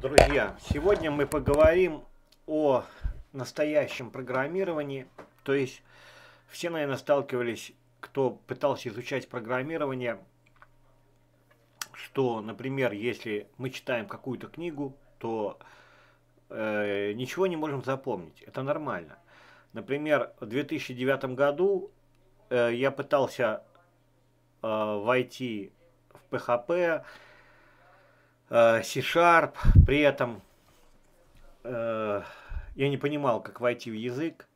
друзья! Сегодня мы поговорим о настоящем программировании. То есть все, наверное, сталкивались, кто пытался изучать программирование, что, например, если мы читаем какую-то книгу, то э, ничего не можем запомнить. Это нормально. Например, в 2009 году э, я пытался э, войти в PHP, Э, C-Sharp, при этом э, я не понимал, как войти в язык.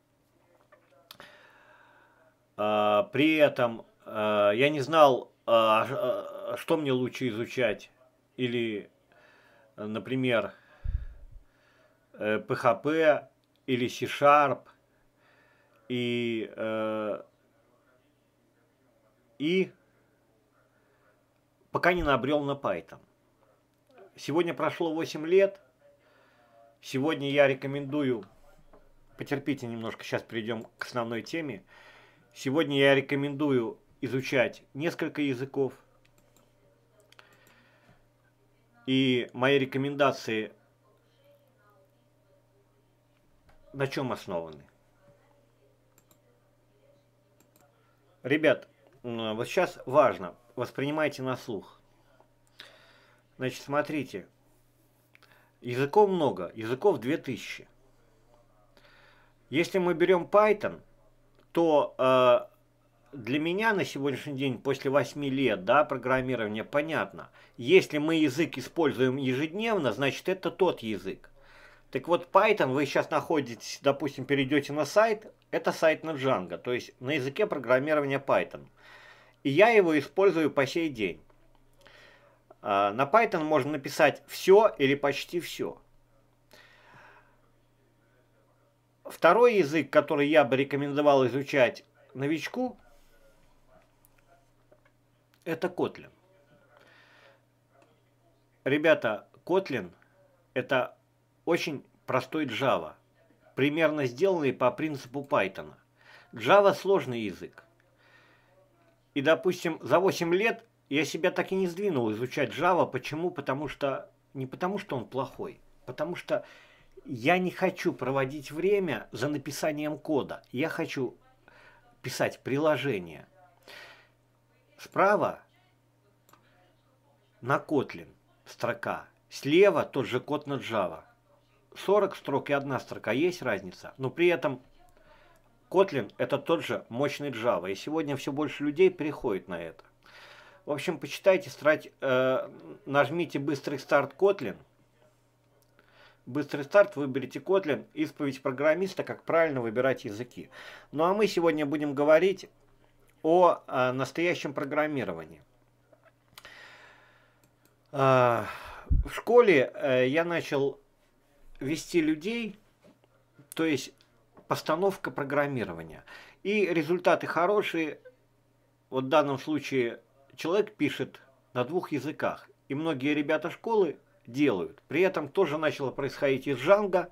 Э, при этом я не знал, что мне лучше изучать. Или, например, PHP или C-Sharp. И, и пока не набрел на Python. Сегодня прошло 8 лет. Сегодня я рекомендую... Потерпите немножко, сейчас перейдем к основной теме. Сегодня я рекомендую изучать несколько языков. И мои рекомендации на чем основаны? Ребят, вот сейчас важно, воспринимайте на слух. Значит, смотрите. Языков много, языков 2000. Если мы берем Python, то э, для меня на сегодняшний день, после 8 лет да, программирования, понятно. Если мы язык используем ежедневно, значит это тот язык. Так вот, Python, вы сейчас находитесь, допустим, перейдете на сайт, это сайт на Django, то есть на языке программирования Python. И я его использую по сей день. Э, на Python можно написать все или почти все. Второй язык, который я бы рекомендовал изучать новичку, это Kotlin. Ребята, Kotlin это очень простой Java, примерно сделанный по принципу Python. Java сложный язык. И, допустим, за 8 лет я себя так и не сдвинул изучать Java. Почему? Потому что... Не потому что он плохой. Потому что я не хочу проводить время за написанием кода. Я хочу писать приложение. Справа на Kotlin строка. Слева тот же код на Java. 40 строк и одна строка. Есть разница. Но при этом Kotlin это тот же мощный Java. И сегодня все больше людей переходит на это. В общем, почитайте, страть, э, нажмите «Быстрый старт Kotlin». Быстрый старт, выберите Kotlin, исповедь программиста, как правильно выбирать языки. Ну а мы сегодня будем говорить о э, настоящем программировании. Э, в школе э, я начал вести людей, то есть постановка программирования. И результаты хорошие, вот в данном случае человек пишет на двух языках, и многие ребята школы делают. При этом тоже начало происходить из Джанга.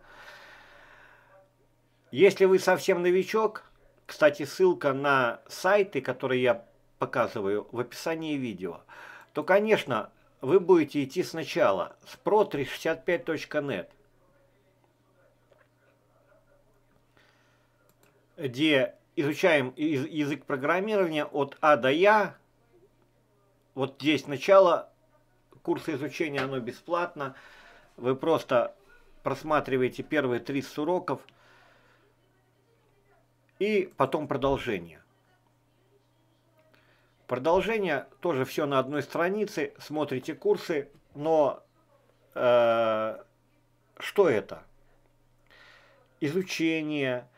Если вы совсем новичок, кстати, ссылка на сайты, которые я показываю в описании видео, то, конечно, вы будете идти сначала с pro365.net, где изучаем язык программирования от А до Я, вот здесь начало курса изучения, оно бесплатно. Вы просто просматриваете первые 30 уроков и потом продолжение. Продолжение тоже все на одной странице, смотрите курсы, но э, что это? Изучение,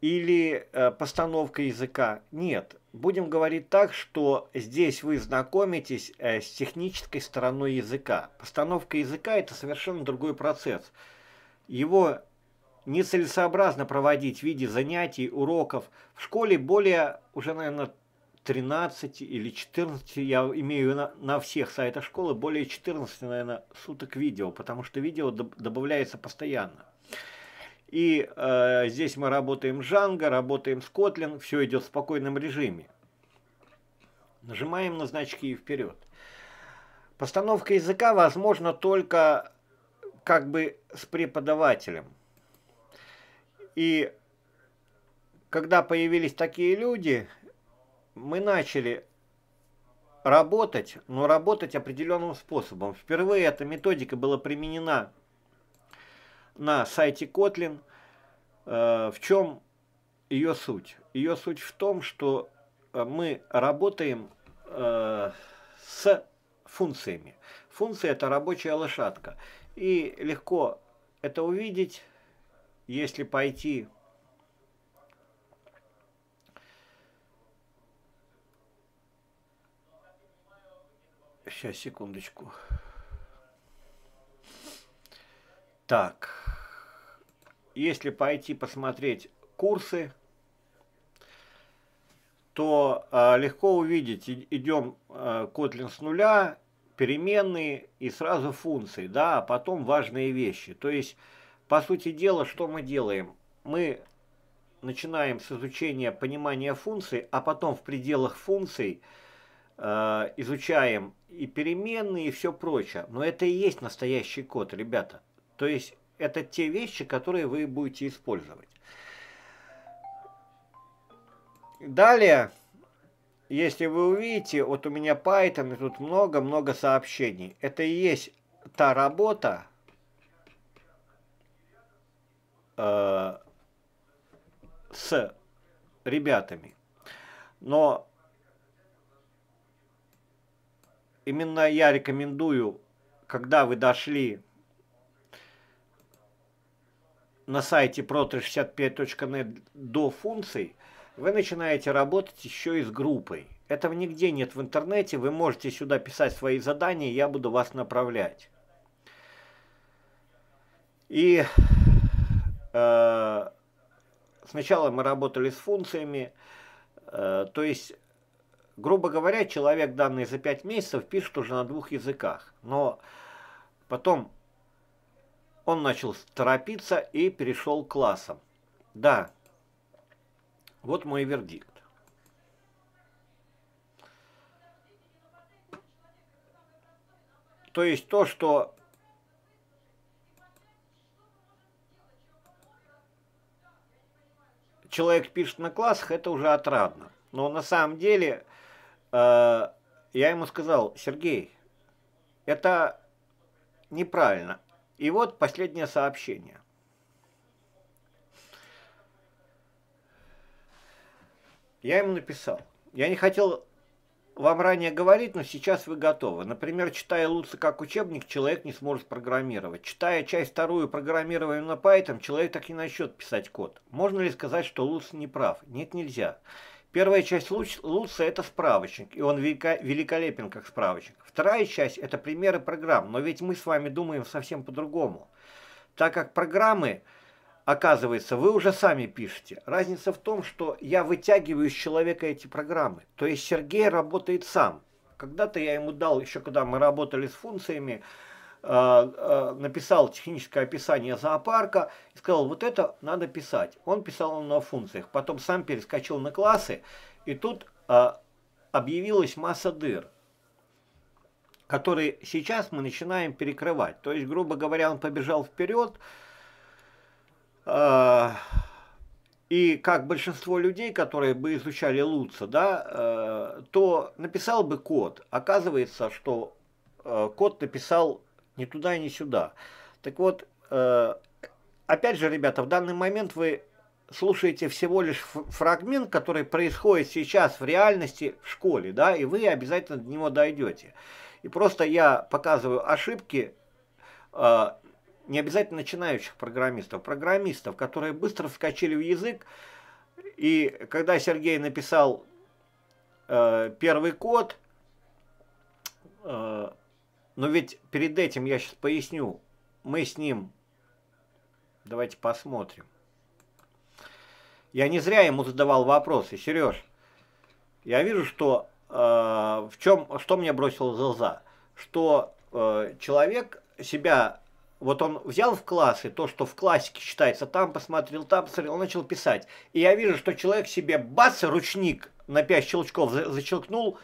или э, постановка языка. Нет, будем говорить так, что здесь вы знакомитесь э, с технической стороной языка. Постановка языка – это совершенно другой процесс. Его нецелесообразно проводить в виде занятий, уроков. В школе более уже, наверное, 13 или 14, я имею на, на всех сайтах школы, более 14, наверное, суток видео, потому что видео добавляется постоянно. И э, здесь мы работаем Django, работаем с Kotlin, все идет в спокойном режиме. Нажимаем на значки и вперед. Постановка языка возможна только как бы с преподавателем. И когда появились такие люди, мы начали работать, но работать определенным способом. Впервые эта методика была применена на сайте Kotlin. Э, в чем ее суть? Ее суть в том, что э, мы работаем э, с функциями. Функция – это рабочая лошадка. И легко это увидеть, если пойти Сейчас, секундочку. Так если пойти посмотреть курсы, то э, легко увидеть, идем э, Kotlin с нуля, переменные и сразу функции, да, а потом важные вещи. То есть, по сути дела, что мы делаем? Мы начинаем с изучения понимания функций, а потом в пределах функций э, изучаем и переменные, и все прочее. Но это и есть настоящий код, ребята. То есть это те вещи, которые вы будете использовать. Далее, если вы увидите, вот у меня Python, и тут много-много сообщений. Это и есть та работа, э, с ребятами. Но именно я рекомендую, когда вы дошли на сайте proto65.net до функций, вы начинаете работать еще и с группой. Этого нигде нет в интернете, вы можете сюда писать свои задания, я буду вас направлять. И э, сначала мы работали с функциями, э, то есть, грубо говоря, человек данные за 5 месяцев пишет уже на двух языках, но потом он начал торопиться и перешел к классам. Да, вот мой вердикт. То есть то, что человек пишет на классах, это уже отрадно. Но на самом деле э, я ему сказал, Сергей, это неправильно. И вот последнее сообщение. Я ему написал. Я не хотел вам ранее говорить, но сейчас вы готовы. Например, читая Луца как учебник, человек не сможет программировать. Читая часть вторую программирования на Python, человек так и начнет писать код. Можно ли сказать, что Луц не прав? Нет, нельзя. Первая часть лучше, это справочник, и он великолепен как справочник. Вторая часть – это примеры программ, но ведь мы с вами думаем совсем по-другому. Так как программы, оказывается, вы уже сами пишете. Разница в том, что я вытягиваю из человека эти программы. То есть Сергей работает сам. Когда-то я ему дал, еще когда мы работали с функциями, Э, э, написал техническое описание зоопарка и сказал, вот это надо писать. Он писал на функциях, потом сам перескочил на классы, и тут э, объявилась масса дыр, которые сейчас мы начинаем перекрывать. То есть, грубо говоря, он побежал вперед, и как большинство людей, которые бы изучали Луца, да, то написал бы код. Оказывается, что код написал ни туда, ни сюда. Так вот, э, опять же, ребята, в данный момент вы слушаете всего лишь фрагмент, который происходит сейчас в реальности в школе, да, и вы обязательно до него дойдете. И просто я показываю ошибки э, не обязательно начинающих программистов, программистов, которые быстро вскочили в язык, и когда Сергей написал э, первый код, э, но ведь перед этим я сейчас поясню. Мы с ним... Давайте посмотрим. Я не зря ему задавал вопросы. Сереж, я вижу, что... Э, в чем... Что мне бросило за за? Что э, человек себя... Вот он взял в классы то, что в классике считается, там посмотрел, там посмотрел, начал писать. И я вижу, что человек себе бац, ручник на пять щелчков защелкнул,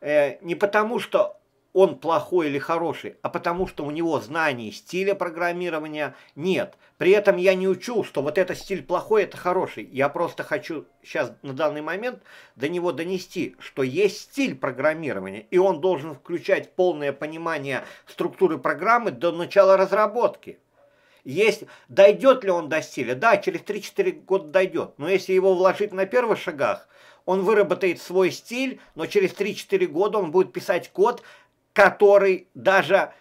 э, не потому что он плохой или хороший, а потому что у него знаний стиля программирования нет. При этом я не учу, что вот этот стиль плохой, это хороший. Я просто хочу сейчас на данный момент до него донести, что есть стиль программирования, и он должен включать полное понимание структуры программы до начала разработки. Есть, дойдет ли он до стиля? Да, через 3-4 года дойдет. Но если его вложить на первых шагах, он выработает свой стиль, но через 3-4 года он будет писать код, который даже,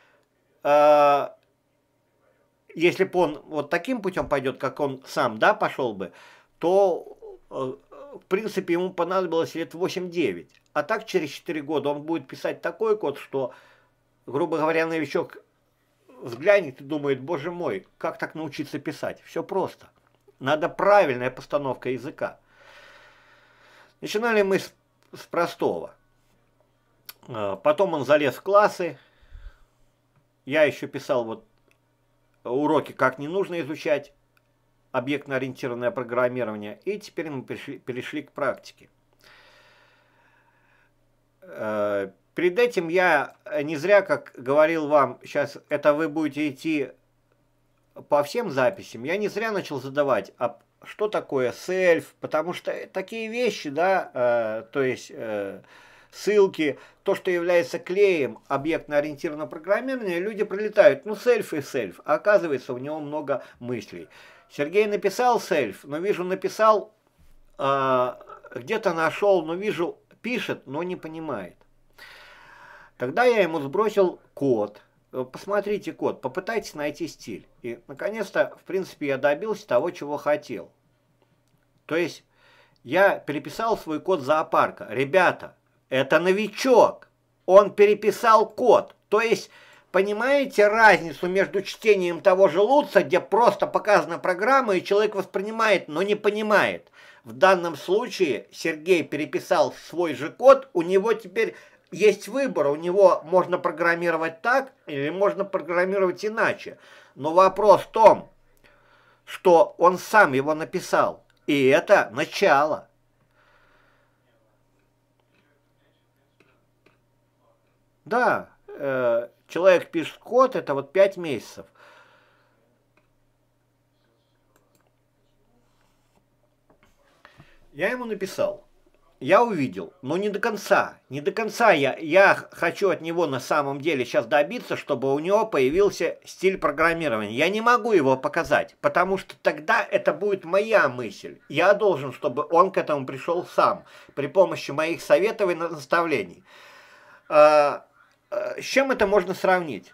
э, если бы он вот таким путем пойдет, как он сам, да, пошел бы, то, э, в принципе, ему понадобилось лет 8-9. А так через 4 года он будет писать такой код, что, грубо говоря, новичок взглянет и думает, боже мой, как так научиться писать? Все просто. Надо правильная постановка языка. Начинали мы с, с простого – Э, потом он залез в классы. Я еще писал вот уроки, как не нужно изучать объектно-ориентированное программирование. И теперь мы перешли, перешли к практике. Э, перед этим я не зря, как говорил вам, сейчас это вы будете идти по всем записям, я не зря начал задавать, а что такое сельф, потому что такие вещи, да, э, то есть... Э, ссылки, то, что является клеем объектно-ориентированного программирования, люди прилетают, ну, сельф и сельф, а оказывается, у него много мыслей. Сергей написал сельф, но вижу, написал, э, где-то нашел, но вижу, пишет, но не понимает. Тогда я ему сбросил код. Посмотрите код, попытайтесь найти стиль. И, наконец-то, в принципе, я добился того, чего хотел. То есть, я переписал свой код зоопарка. Ребята, это новичок. Он переписал код. То есть, понимаете разницу между чтением того же Луца, где просто показана программа, и человек воспринимает, но не понимает. В данном случае Сергей переписал свой же код, у него теперь есть выбор, у него можно программировать так или можно программировать иначе. Но вопрос в том, что он сам его написал, и это начало. Да, э, человек пишет код, это вот 5 месяцев. Я ему написал. Я увидел, но не до конца. Не до конца я, я хочу от него на самом деле сейчас добиться, чтобы у него появился стиль программирования. Я не могу его показать, потому что тогда это будет моя мысль. Я должен, чтобы он к этому пришел сам, при помощи моих советов и наставлений. Э, Э, с чем это можно сравнить?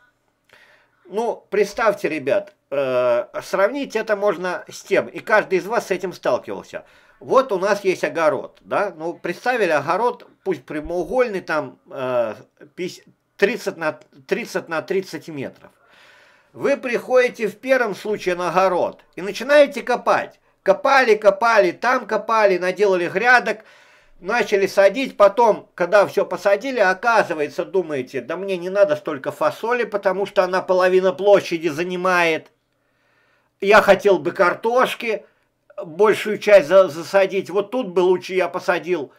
Ну, представьте, ребят, э, сравнить это можно с тем, и каждый из вас с этим сталкивался. Вот у нас есть огород, да, ну, представили огород, пусть прямоугольный, там, 30 э, на, 30 на 30 метров. Вы приходите в первом случае на огород и начинаете копать. Копали, копали, там копали, наделали грядок – начали садить, потом, когда все посадили, оказывается, думаете, да мне не надо столько фасоли, потому что она половина площади занимает. Я хотел бы картошки, большую часть засадить. Вот тут бы лучше я посадил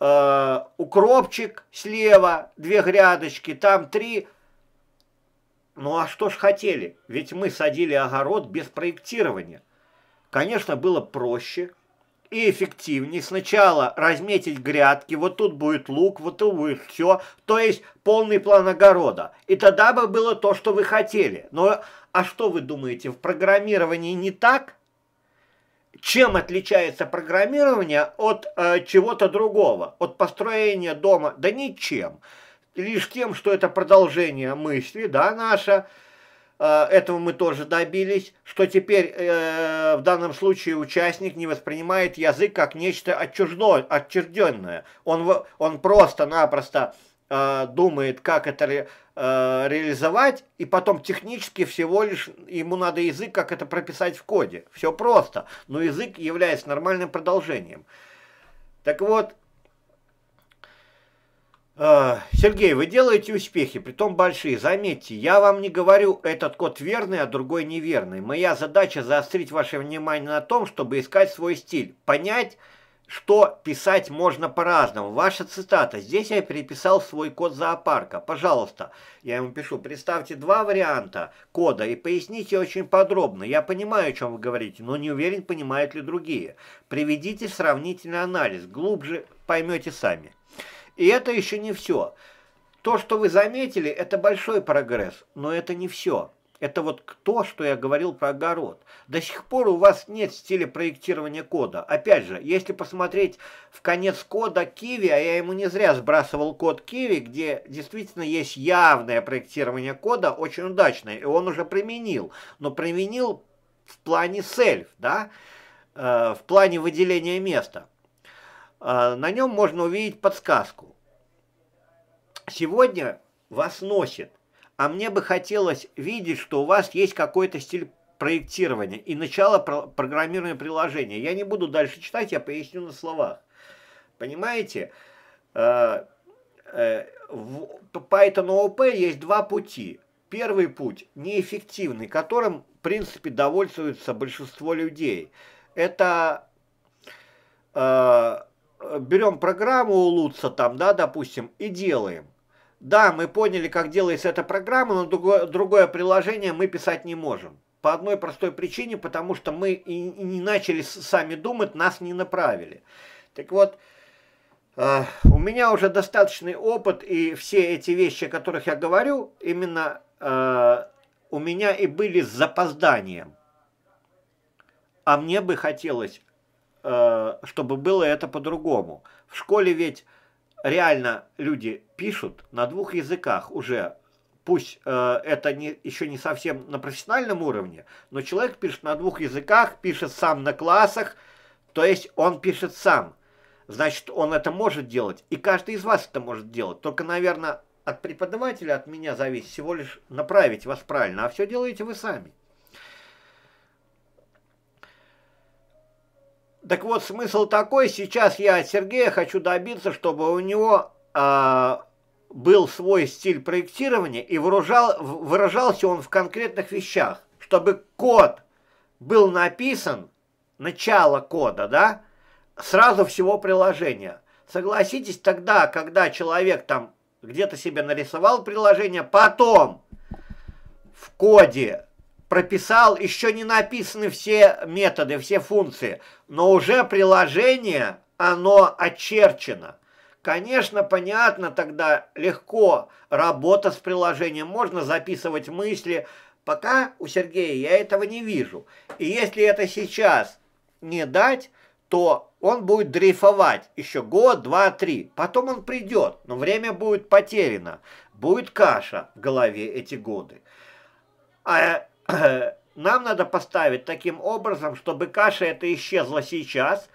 э, укропчик слева, две грядочки, там три. Ну а что ж хотели? Ведь мы садили огород без проектирования. Конечно, было проще, и эффективнее сначала разметить грядки, вот тут будет лук, вот тут будет все, то есть полный план огорода. И тогда бы было то, что вы хотели. Но а что вы думаете, в программировании не так? Чем отличается программирование от э, чего-то другого, от построения дома? Да ничем. Лишь тем, что это продолжение мысли, да, наша, Э, этого мы тоже добились, что теперь э, в данном случае участник не воспринимает язык как нечто отчуждо, отчужденное. Он, он просто-напросто э, думает, как это ре, э, реализовать, и потом технически всего лишь ему надо язык, как это прописать в коде. Все просто, но язык является нормальным продолжением. Так вот, Э, Сергей, вы делаете успехи, притом большие. Заметьте, я вам не говорю, этот код верный, а другой неверный. Моя задача заострить ваше внимание на том, чтобы искать свой стиль. Понять, что писать можно по-разному. Ваша цитата. Здесь я переписал свой код зоопарка. Пожалуйста, я ему пишу, представьте два варианта кода и поясните очень подробно. Я понимаю, о чем вы говорите, но не уверен, понимают ли другие. Приведите сравнительный анализ. Глубже поймете сами. И это еще не все. То, что вы заметили, это большой прогресс, но это не все. Это вот то, что я говорил про огород. До сих пор у вас нет стиля проектирования кода. Опять же, если посмотреть в конец кода Киви, а я ему не зря сбрасывал код Киви, где действительно есть явное проектирование кода, очень удачное, и он уже применил. Но применил в плане сельф, да, э, в плане выделения места. А, на нем можно увидеть подсказку. Сегодня вас носит, а мне бы хотелось видеть, что у вас есть какой-то стиль проектирования и начало программирования приложения. Я не буду дальше читать, я поясню на словах. Понимаете? А, э, в Python OOP есть два пути. Первый путь неэффективный, которым, в принципе, довольствуется большинство людей. Это а, Э, берем программу у Лутца там, да, допустим, и делаем. Да, мы поняли, как делается эта программа, но другое, другое приложение мы писать не можем. По одной простой причине, потому что мы и, и не начали сами думать, нас не направили. Так вот, э, у меня уже достаточный опыт, и все эти вещи, о которых я говорю, именно э, у меня и были с запозданием. А мне бы хотелось Э, чтобы было это по-другому. В школе ведь реально люди пишут на двух языках уже. Пусть э, это не, еще не совсем на профессиональном уровне, но человек пишет на двух языках, пишет сам на классах, то есть он пишет сам. Значит, он это может делать, и каждый из вас это может делать. Только, наверное, от преподавателя, от меня зависит всего лишь направить вас правильно, а все делаете вы сами. Так вот, смысл такой, сейчас я от Сергея хочу добиться, чтобы у него э, был свой стиль проектирования и выражал, выражался он в конкретных вещах, чтобы код был написан, начало кода, да, сразу всего приложения. Согласитесь, тогда, когда человек там где-то себе нарисовал приложение, потом в коде прописал, еще не написаны все методы, все функции, но уже приложение, оно очерчено. Конечно, понятно, тогда легко работа с приложением, можно записывать мысли. Пока у Сергея я этого не вижу. И если это сейчас не дать, то он будет дрейфовать еще год, два, три. Потом он придет, но время будет потеряно. Будет каша в голове эти годы. А нам надо поставить таким образом, чтобы каша это исчезла сейчас.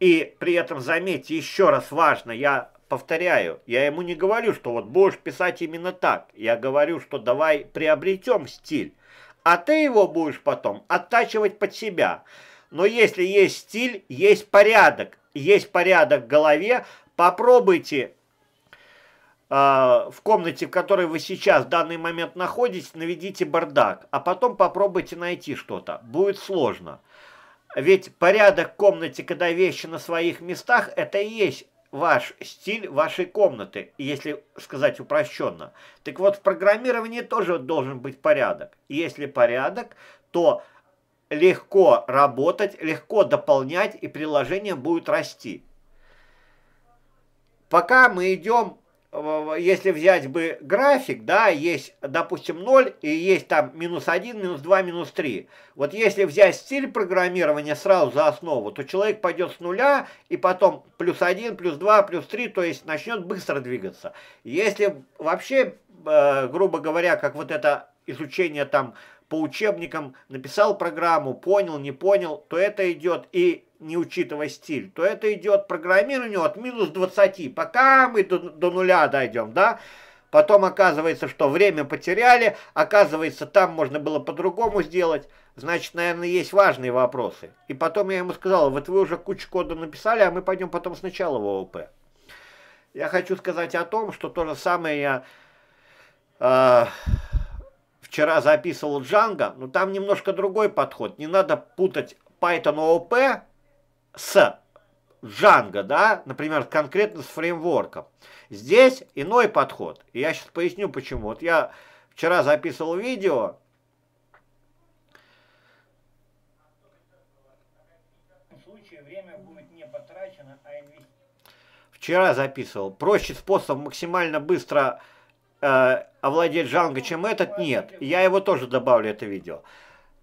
И при этом, заметьте, еще раз важно, я повторяю, я ему не говорю, что вот будешь писать именно так. Я говорю, что давай приобретем стиль, а ты его будешь потом оттачивать под себя. Но если есть стиль, есть порядок. Есть порядок в голове, попробуйте Э, в комнате, в которой вы сейчас в данный момент находитесь, наведите бардак, а потом попробуйте найти что-то. Будет сложно. Ведь порядок в комнате, когда вещи на своих местах, это и есть ваш стиль вашей комнаты, если сказать упрощенно. Так вот, в программировании тоже должен быть порядок. Если порядок, то легко работать, легко дополнять, и приложение будет расти. Пока мы идем Э, если взять бы график, да, есть, допустим, 0 и есть там минус 1, минус 2, минус 3. Вот если взять стиль программирования сразу за основу, то человек пойдет с нуля и потом плюс 1, плюс 2, плюс 3, то есть начнет быстро двигаться. Если вообще, э, грубо говоря, как вот это изучение там по учебникам, написал программу, понял, не понял, то это идет и не учитывая стиль, то это идет программирование от минус 20, пока мы до, до нуля дойдем, да? Потом оказывается, что время потеряли, оказывается, там можно было по-другому сделать. Значит, наверное, есть важные вопросы. И потом я ему сказал, вот вы уже кучу кода написали, а мы пойдем потом сначала в ООП. Я хочу сказать о том, что то же самое я э, вчера записывал Django, но там немножко другой подход. Не надо путать Python ООП с Django, да, например, конкретно с фреймворком. Здесь иной подход. И я сейчас поясню почему. Вот я вчера записывал видео. А вчера записывал. Проще способ максимально быстро э, овладеть Django, чем этот, нет. Я его тоже добавлю, это видео.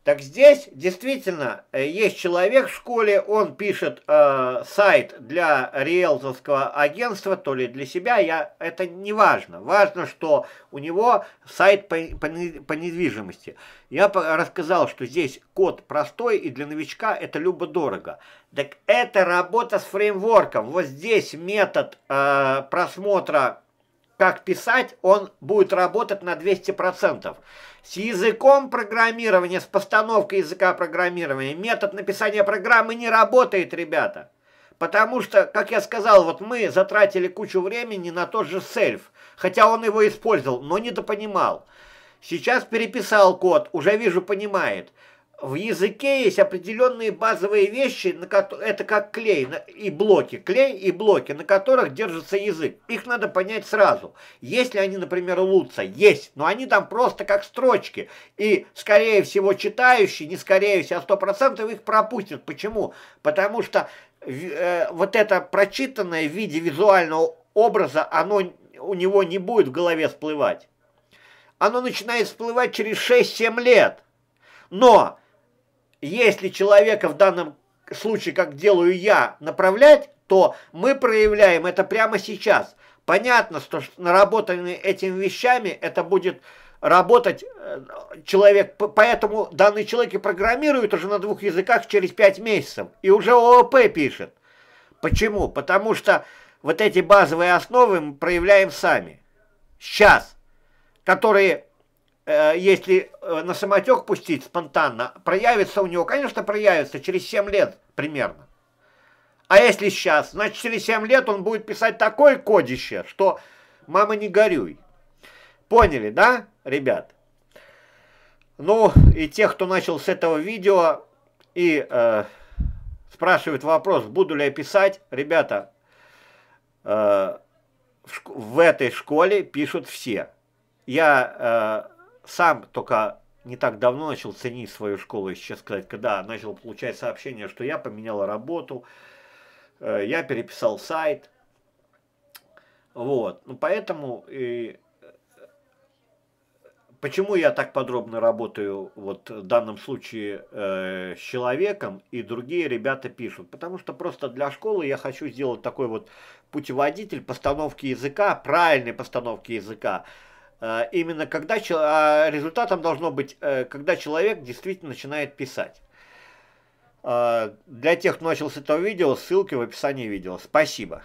Так здесь действительно э, есть человек в школе, он пишет э, сайт для риэлторского агентства, то ли для себя, я, это не важно. Важно, что у него сайт по, по, по недвижимости. Я рассказал, что здесь код простой и для новичка это любо-дорого. Так это работа с фреймворком. Вот здесь метод э, просмотра, как писать, он будет работать на 200% с языком программирования, с постановкой языка программирования. Метод написания программы не работает, ребята. Потому что, как я сказал, вот мы затратили кучу времени на тот же сельф, хотя он его использовал, но недопонимал. Сейчас переписал код, уже вижу, понимает в языке есть определенные базовые вещи, на ко- это как клей и блоки, клей и блоки, на которых держится язык. Их надо понять сразу. Если они, например, лутся, есть, но они там просто как строчки. И, скорее всего, читающий, не скорее всего, а 100% их пропустит. Почему? Потому что э, вот это прочитанное в виде визуального образа, оно у него не будет в голове всплывать. Оно начинает всплывать через 6-7 лет. Но если человека в данном случае, как делаю я, направлять, то мы проявляем это прямо сейчас. Понятно, что наработанные этими вещами это будет работать э, человек, поэтому данный человек и программирует уже на двух языках через пять месяцев, и уже ООП пишет. Почему? Потому что вот эти базовые основы мы проявляем сами. Сейчас. Которые Э, если э, на самотек пустить спонтанно, проявится у него, конечно, проявится через 7 лет примерно. А если сейчас, значит, через 7 лет он будет писать такое кодище, что «мама, не горюй». Поняли, да, ребят? Ну, и те, кто начал с этого видео и э, спрашивает вопрос, буду ли я писать, ребята, э, в, в этой школе пишут все. Я... Э, сам только не так давно начал ценить свою школу, если честно сказать, когда начал получать сообщения, что я поменял работу, э, я переписал сайт. Вот. Ну, поэтому и э, почему я так подробно работаю вот в данном случае э, с человеком и другие ребята пишут? Потому что просто для школы я хочу сделать такой вот путеводитель постановки языка, правильной постановки языка, Э, именно когда а, результатом должно быть, э, когда человек действительно начинает писать. Э, для тех, кто начал с этого видео, ссылки в описании видео. Спасибо.